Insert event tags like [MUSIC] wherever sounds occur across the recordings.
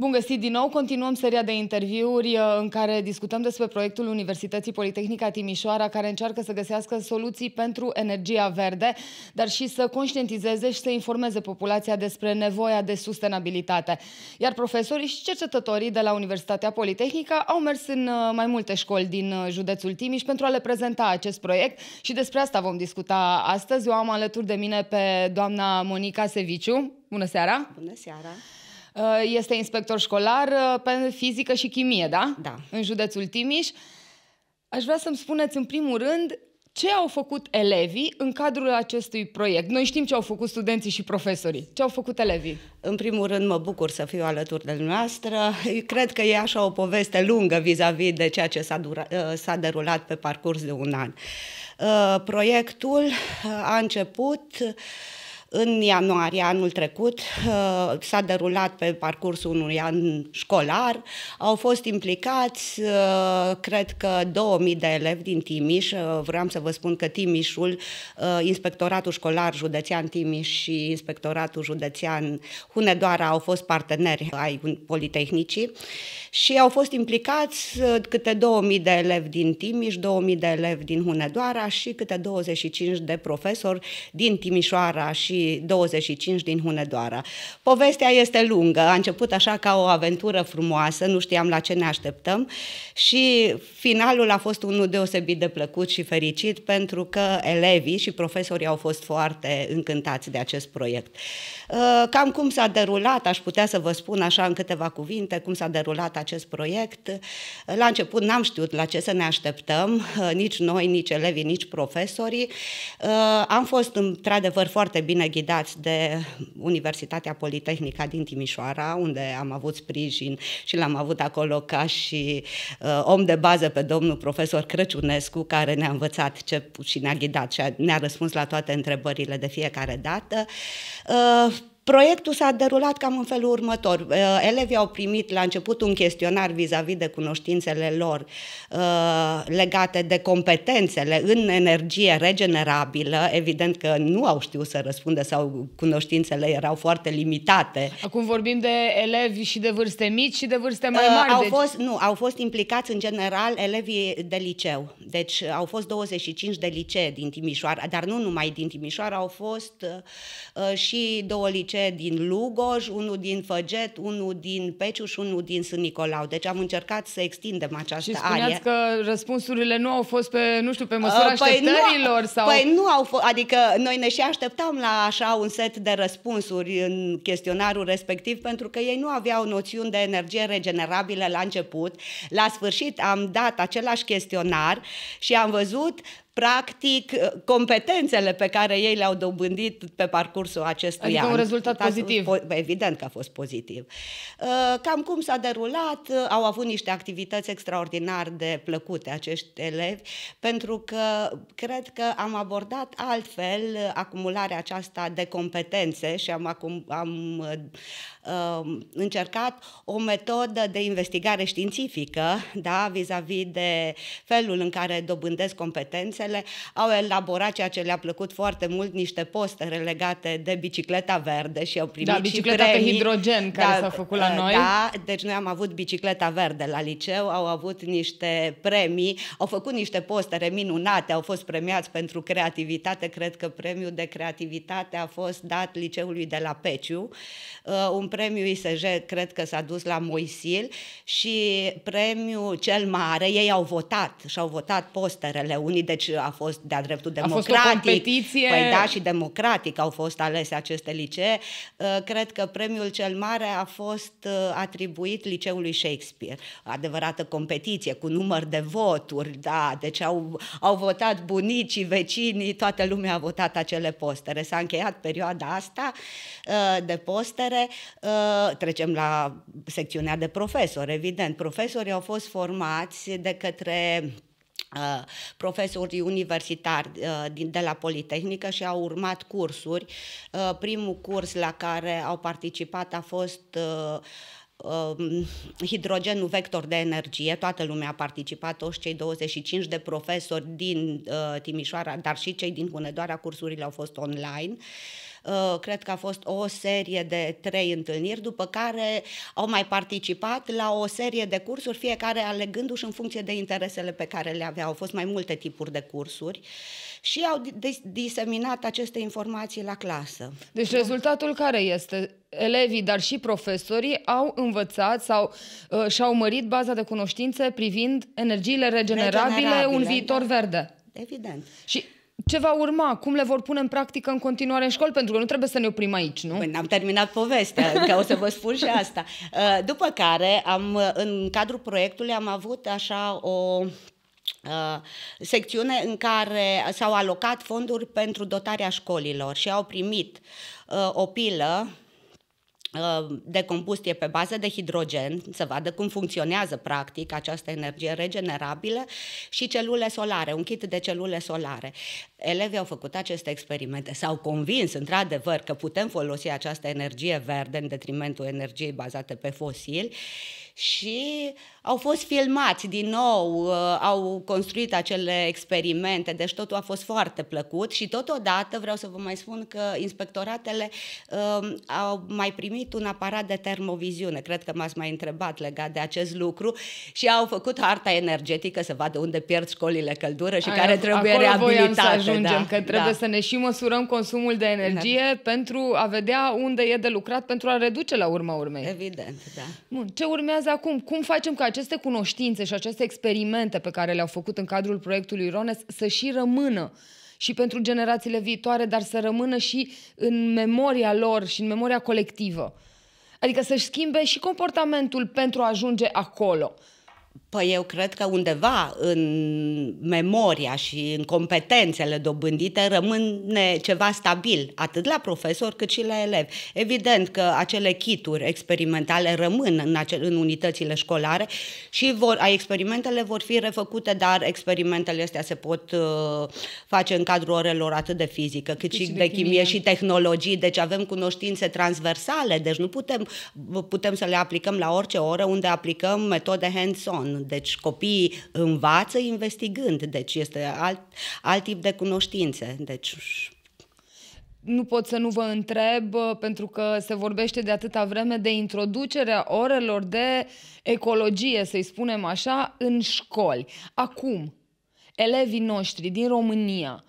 Bun găsit din nou! Continuăm seria de interviuri uh, în care discutăm despre proiectul Universității Politehnica Timișoara, care încearcă să găsească soluții pentru energia verde, dar și să conștientizeze și să informeze populația despre nevoia de sustenabilitate. Iar profesorii și cercetătorii de la Universitatea Politehnică au mers în uh, mai multe școli din uh, județul Timiș pentru a le prezenta acest proiect și despre asta vom discuta astăzi. Eu am alături de mine pe doamna Monica Seviciu. Bună seara! Bună seara! Uh, este inspector școlar uh, pe fizică și chimie, da? Da. În județul Timiș. Aș vrea să-mi spuneți, în primul rând, ce au făcut elevii în cadrul acestui proiect? Noi știm ce au făcut studenții și profesorii. Ce au făcut elevii? În primul rând, mă bucur să fiu alături de noastră. Cred că e așa o poveste lungă vis-a-vis -vis de ceea ce uh, s-a, derulat pe parcurs de un an. Proiectul a început în ianuarie anul trecut uh, s-a derulat pe parcursul unui an școlar, au fost implicați uh, cred că 2000 de elevi din Timiș, uh, vreau să vă spun că Timișul, Inspectoratul Școlar Județean Timiș și Inspectoratul Județean Hunedoara au fost parteneri ai Politehnicii și au fost implicați câte 2000 de elevi din Timiș, 2000 de elevi din Hunedoara și câte 25 de profesori din Timișoara și 25 din Hunedoara. Povestea este lungă, a început așa ca o aventură frumoasă, nu știam la ce ne așteptăm și finalul a fost unul deosebit de plăcut și fericit pentru că elevii și profesorii au fost foarte încântați de acest proiect. Uh, cam cum s-a derulat, aș putea să vă spun așa în câteva cuvinte, cum s-a derulat acest proiect. Uh, la început n-am știut la ce să ne așteptăm, uh, nici noi, nici elevii, nici profesorii. Am fost într-adevăr foarte bine ghidați de Universitatea Politehnica din Timișoara, unde am avut sprijin și l-am avut acolo ca și uh, om de bază pe domnul profesor Crăciunescu, care ne-a învățat ce, și ne-a ghidat și ne-a răspuns la toate întrebările de fiecare dată. Uh, Proiectul s-a derulat cam în felul următor. Uh, elevii au primit la început un chestionar vis-a-vis -vis de cunoștințele lor uh, legate de competențele în energie regenerabilă. Evident că nu au știut să răspundă sau cunoștințele erau foarte limitate. Acum vorbim de elevi și de vârste mici și de vârste mai uh, mari. Au deci... fost, nu, au fost implicați în general elevii de liceu. Deci uh, au fost 25 de licee din Timișoara, dar nu numai din Timișoara, au fost uh, uh și două licee din Lugoj, unul din Făget, unul din și unul din Sân Nicolau. Deci am încercat să extindem această și arie. că răspunsurile nu au fost pe, nu știu, pe uh, măsura uh, așteptărilor? Nu, sau... Păi nu au fost, adică noi ne și așteptam la așa un set de răspunsuri în chestionarul respectiv, pentru că ei nu aveau noțiuni de energie regenerabilă la început. La sfârșit am dat același chestionar și am văzut practic, uh, competențele pe care ei le-au dobândit pe parcursul acestui adică an. un rezultat a, pozitiv. Evident că a fost pozitiv. Uh, cam cum s-a derulat, uh, au avut niște activități extraordinar de plăcute acești elevi, pentru că cred că am abordat altfel acumularea aceasta de competențe și am, acum, am uh, um, încercat o metodă de investigare științifică, da, vis-a-vis -vis de felul în care dobândesc competențele ele au elaborat ceea ce le-a plăcut foarte mult, niște postere legate de bicicleta verde și au primit da, bicicleta premii. pe hidrogen care da, s-a făcut la ă, noi. Da, deci noi am avut bicicleta verde la liceu, au avut niște premii, au făcut niște postere minunate, au fost premiați pentru creativitate, cred că premiul de creativitate a fost dat liceului de la Peciu, ă, un premiu ISJ cred că s-a dus la Moisil și premiul cel mare, ei au votat și au votat posterele unii, deci a fost de-a dreptul democratic. A fost o competiție... Păi da, și democratic au fost alese aceste licee. Uh, cred că premiul cel mare a fost uh, atribuit liceului Shakespeare. Adevărată competiție, cu număr de voturi, da, deci au, au votat bunicii, vecinii, toată lumea a votat acele postere. S-a încheiat perioada asta uh, de postere. Trecem la secțiunea de profesori, evident. Profesorii au fost formați de către Uh, profesori universitari uh, de la Politehnică și au urmat cursuri. Uh, primul curs la care au participat a fost um, hidrogenul vector de energie, toată lumea a participat, toți cei 25 de profesori din Timișoara, dar și cei din Hunedoara, cursurile au fost online. Uh, Uh, cred că a fost o serie de trei întâlniri, după care au mai participat la o serie de cursuri, fiecare alegându-și în funcție de interesele pe care le aveau. Au fost mai multe tipuri de cursuri și au diseminat aceste informații la clasă. Deci rezultatul care este? Elevii, dar și profesorii au învățat sau uh, și-au mărit baza de cunoștințe privind energiile regenerabile, regenerabile un viitor da. verde. Evident. Și ce va urma? Cum le vor pune în practică în continuare în școli? Pentru că nu trebuie să ne oprim aici, nu? Bine, păi, am terminat povestea, [LAUGHS] că o să vă spun și asta. Uh, după care, am, uh, în cadrul proiectului, am avut așa o uh, secțiune în care s-au alocat fonduri pentru dotarea școlilor și au primit o pilă Uh, de combustie pe bază de hidrogen, să vadă cum funcționează practic această energie regenerabilă și celule solare, un kit de celule solare. Elevii au făcut aceste experimente, s-au convins într-adevăr că putem folosi această energie verde în detrimentul energiei bazate pe fosili și au fost filmați din nou, uh, au construit acele experimente, deci totul a fost foarte plăcut și totodată vreau să vă mai spun că inspectoratele uh, au mai primit un aparat de termoviziune, cred că m-ați mai întrebat legat de acest lucru și au făcut harta energetică să vadă unde pierd școlile căldură și Ai, care trebuie acolo reabilitate. să da, ajungem, da, că trebuie da. să ne și măsurăm consumul de energie da. pentru a vedea unde e de lucrat pentru a reduce la urma urmei. Evident, da. Bun, ce urmează urmează acum? Cum facem ca aceste cunoștințe și aceste experimente pe care le-au făcut în cadrul proiectului Rones să și rămână și pentru generațiile viitoare, dar să rămână și în memoria lor și în memoria colectivă? Adică să-și schimbe și comportamentul pentru a ajunge acolo. Păi eu cred că undeva în memoria și în competențele dobândite rămâne ceva stabil, atât la profesor cât și la elev. Evident că acele kituri experimentale rămân în, acel, în unitățile școlare și vor, experimentele vor fi refăcute, dar experimentele astea se pot uh, face în cadrul orelor atât de fizică cât și, și de, de chimie, chimie și tehnologii, deci avem cunoștințe transversale, deci nu putem, putem să le aplicăm la orice oră unde aplicăm metode hands-on deci copiii învață investigând, deci este alt, alt tip de cunoștințe. Deci nu pot să nu vă întreb, pentru că se vorbește de atâta vreme de introducerea orelor de ecologie, să-i spunem așa, în școli. Acum, elevii noștri din România,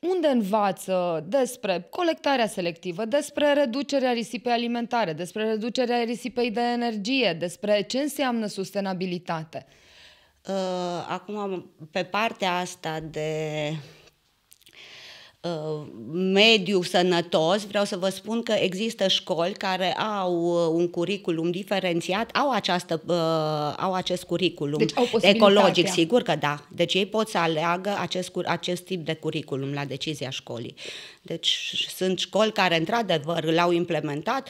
unde învață despre colectarea selectivă, despre reducerea risipei alimentare, despre reducerea risipei de energie, despre ce înseamnă sustenabilitate. Uh, acum, pe partea asta de Uh, mediu sănătos, vreau să vă spun că există școli care au uh, un curriculum diferențiat, au, această, uh, au acest curriculum deci au ecologic, sigur că da. Deci ei pot să aleagă acest, acest tip de curriculum la decizia școlii. Deci sunt școli care într-adevăr l-au implementat,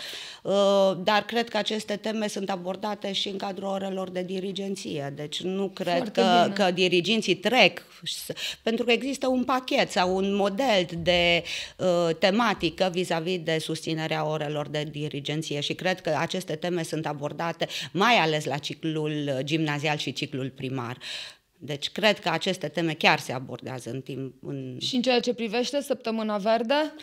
dar cred că aceste teme sunt abordate și în cadrul orelor de dirigenție. Deci nu cred că, că diriginții trec, pentru că există un pachet sau un model set de uh, tematică vis-a-vis de susținerea orelor de dirigenție și cred că aceste teme sunt abordate mai ales la ciclul gimnazial și ciclul primar. Deci cred că aceste teme chiar se abordează în timp. În... Și în ceea ce privește săptămâna verde? Uh,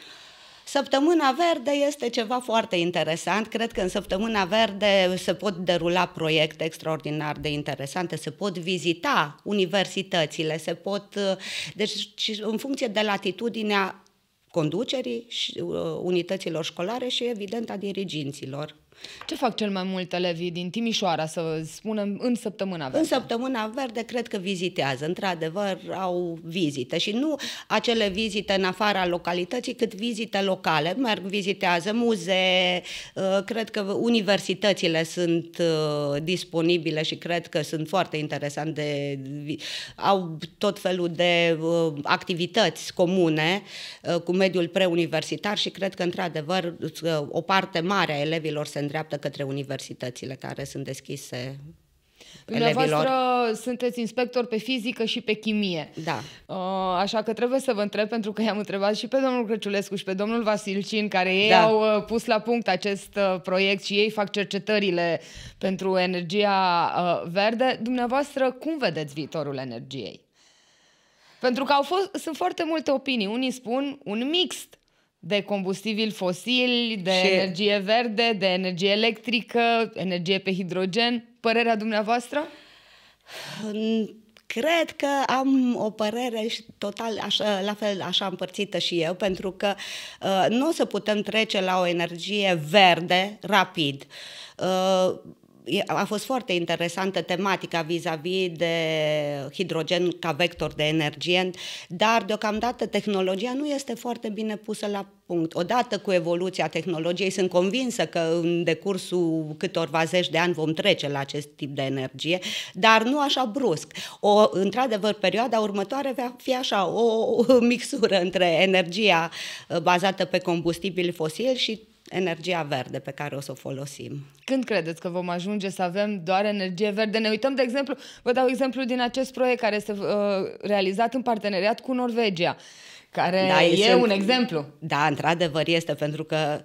Săptămâna verde este ceva foarte interesant. Cred că în Săptămâna verde se pot derula proiecte extraordinar de interesante, se pot vizita universitățile, se pot... Deci, în funcție de latitudinea conducerii uh, unităților școlare și, evident, a diriginților. Ce fac cel mai mult elevii din Timișoara, să spunem, în săptămâna verde? În săptămâna verde cred că vizitează, într-adevăr au vizite și nu acele vizite în afara localității, cât vizite locale. Merg, vizitează muzee, uh, cred că universitățile sunt uh, disponibile și cred că sunt foarte interesante, au tot felul de uh, activități comune cu mediul preuniversitar și cred că, într-adevăr, o parte mare a elevilor se îndreaptă către universitățile care sunt deschise Dumneavoastră sunteți inspector pe fizică și pe chimie. Da. Uh, așa că trebuie să vă întreb, pentru că i-am întrebat și pe domnul Crăciulescu și pe domnul Vasilcin, care ei da. au uh, pus la punct acest uh, proiect și ei fac cercetările pentru energia verde. Dumneavoastră, cum vedeți viitorul energiei? Pentru că au fost, sunt foarte multe opinii. Unii spun un mixt de combustibil fosil, de și... energie verde, de energie electrică, energie pe hidrogen. Părerea dumneavoastră? Cred că am o părere și total așa, la fel așa împărțită și eu, pentru că uh, nu o să putem trece la o energie verde rapid. Uh, a fost foarte interesantă tematica vis-a-vis -vis de hidrogen ca vector de energie, dar deocamdată tehnologia nu este foarte bine pusă la punct. Odată cu evoluția tehnologiei, sunt convinsă că în decursul câtorva zeci de ani vom trece la acest tip de energie, dar nu așa brusc. O, într-adevăr, perioada următoare va fi așa, o mixură între energia uh, bazată pe combustibili fosili și energia verde pe care o să o folosim. Când credeți că vom ajunge să avem doar energie verde? Ne uităm, de exemplu, vă dau exemplu din acest proiect care este uh, realizat în parteneriat cu Norvegia, care da, e sunt, un exemplu. Da, într-adevăr este, pentru că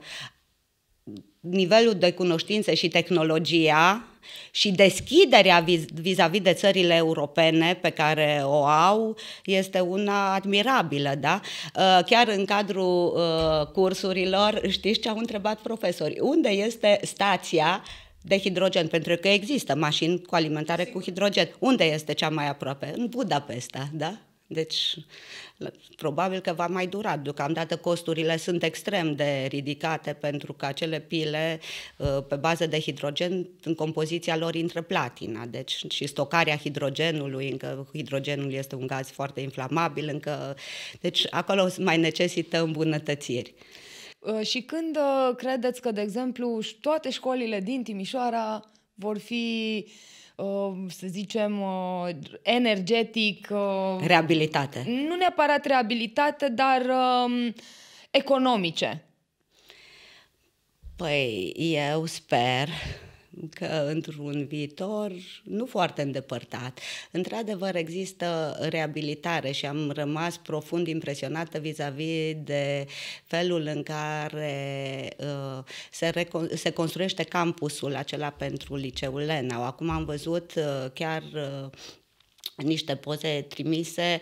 nivelul de cunoștințe și tehnologia și deschiderea vis-a-vis de țările europene pe care o au este una admirabilă, da? Uh, chiar în cadrul uh, cursurilor, știți ce au întrebat profesorii? Unde este stația de hidrogen, pentru că există mașini cu alimentare cu hidrogen. Unde este cea mai aproape? În Budapesta, da? Deci, probabil că va mai dura. Deocamdată costurile sunt extrem de ridicate pentru că acele pile ă, pe bază de hidrogen, în compoziția lor intră platina. Deci și stocarea hidrogenului, încă hidrogenul este un gaz foarte inflamabil, încă... deci acolo mai necesită îmbunătățiri. Ă, și când ă, credeți că, de exemplu, toate școlile din Timișoara vor fi uh, Uh, să zicem, uh, energetic. Uh, reabilitate. Nu neapărat reabilitate, dar um, economice. Păi, eu sper că într-un viitor nu foarte îndepărtat. Într-adevăr, există reabilitare și am rămas profund impresionată vis-a-vis de felul în care uh, se, se construiește campusul acela pentru liceul Lenau. Acum am văzut uh, chiar uh, niște poze trimise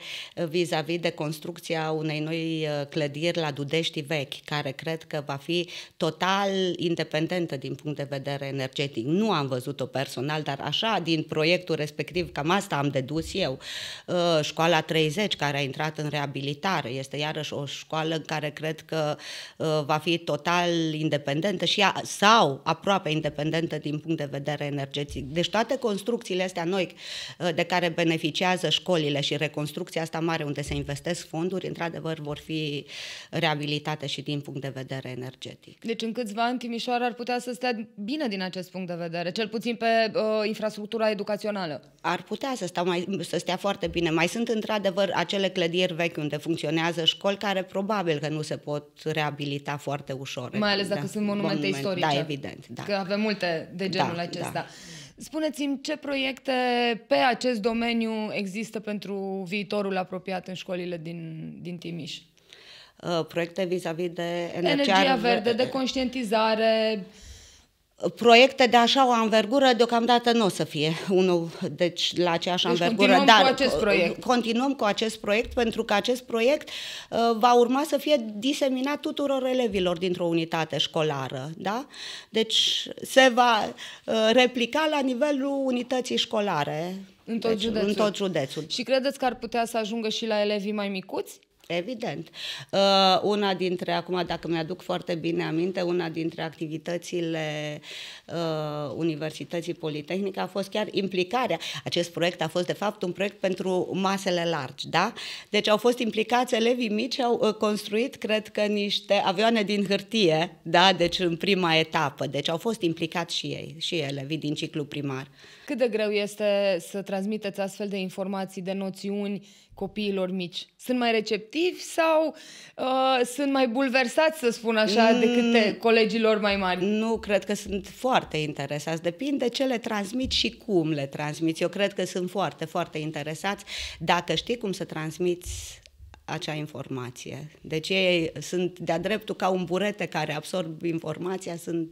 vis-a-vis de construcția unei noi uh, clădiri la Dudești vechi, care cred că va fi total independentă din punct de vedere energetic. Nu am văzut-o personal, dar așa, din proiectul respectiv, cam asta am dedus eu. Uh, școala 30, care a intrat în reabilitare, este iarăși o școală în care cred că uh, va fi total independentă și ea, sau aproape independentă din punct de vedere energetic. Deci toate construcțiile astea noi de care beneficiază școlile și reconstrucția asta mare unde se investesc fonduri, într-adevăr vor fi reabilitate și din punct de vedere energetic. Deci în câțiva ani Timișoara ar putea să stea bine din acest punct de vedere, cel puțin pe uh, infrastructura educațională. Ar putea să, stau mai, să stea foarte bine. Mai sunt într-adevăr acele clădiri vechi unde funcționează școli care probabil că nu se pot reabilita foarte ușor. Mai ales dacă da, sunt monumente monumente istorice. Da, evident. Da. Că avem multe de genul da, acesta. Da. Spuneți-mi ce proiecte pe acest domeniu există pentru viitorul apropiat în școlile din, din Timiș? Uh, proiecte vis-a-vis -vis de energia, energia verde, de conștientizare, Proiecte de așa o anvergură deocamdată nu o să fie unul deci la aceeași deci anvergură, continuăm dar cu acest uh, proiect. continuăm cu acest proiect pentru că acest proiect uh, va urma să fie diseminat tuturor elevilor dintr-o unitate școlară, da? Deci se va uh, replica la nivelul unității școlare în tot, deci, județul. în tot județul. Și credeți că ar putea să ajungă și la elevii mai micuți? Evident. Uh, una dintre, acum dacă mi-aduc foarte bine aminte, una dintre activitățile uh, Universității Politehnice a fost chiar implicarea. Acest proiect a fost, de fapt, un proiect pentru masele largi, da? Deci au fost implicați elevii mici, au uh, construit, cred că, niște avioane din hârtie, da? Deci în prima etapă. Deci au fost implicați și ei, și elevii din ciclu primar. Cât de greu este să transmiteți astfel de informații, de noțiuni copiilor mici? Sunt mai receptivi sau uh, sunt mai bulversați, să spun așa, mm, decât colegilor mai mari? Nu, cred că sunt foarte interesați. Depinde ce le transmit și cum le transmiți. Eu cred că sunt foarte, foarte interesați dacă știi cum să transmiți acea informație. Deci ei sunt de-a dreptul ca un burete care absorb informația, sunt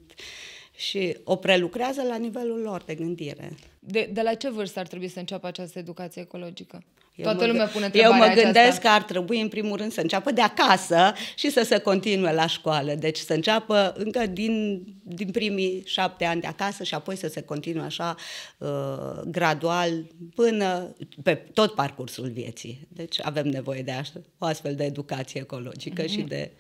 și o prelucrează la nivelul lor de gândire. De, de la ce vârstă ar trebui să înceapă această educație ecologică? Eu Toată mă, lumea pune întrebarea Eu mă gândesc aceasta. că ar trebui, în primul rând, să înceapă de acasă și să se continue la școală. Deci să înceapă încă din, din primii șapte ani de acasă și apoi să se continue așa uh, gradual până pe tot parcursul vieții. Deci avem nevoie de așa, o astfel de educație ecologică mm-hmm. și de...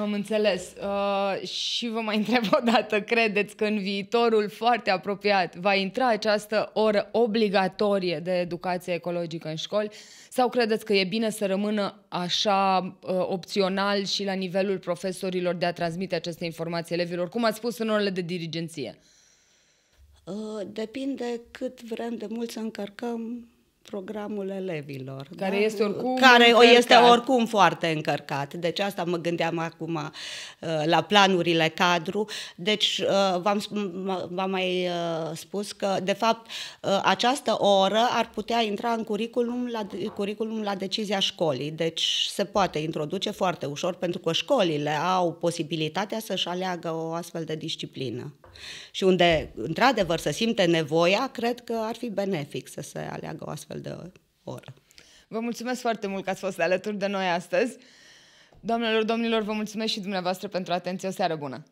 Am înțeles. Uh, și vă mai întreb o dată, credeți că în viitorul foarte apropiat va intra această oră obligatorie de educație ecologică în școli? Sau credeți că e bine să rămână așa uh, opțional și la nivelul profesorilor de a transmite aceste informații elevilor, cum ați spus în orele de dirigenție? Uh, depinde cât vrem de mult să încărcăm programul elevilor. Da? Care da? este oricum Care încărcat. este oricum foarte încărcat. Deci asta mă gândeam acum uh, la planurile cadru. Deci uh, v-am mai uh, spus că, de fapt, această oră ar putea intra în curriculum la, curriculum la decizia școlii. Deci se poate introduce foarte ușor pentru că școlile au posibilitatea să-și aleagă o astfel de disciplină. Și unde, într-adevăr, se simte nevoia, cred că ar fi benefic să se aleagă o astfel astfel de oră. Vă mulțumesc foarte mult că ați fost alături de noi astăzi. Doamnelor, domnilor, vă mulțumesc și dumneavoastră pentru atenție. O seară bună!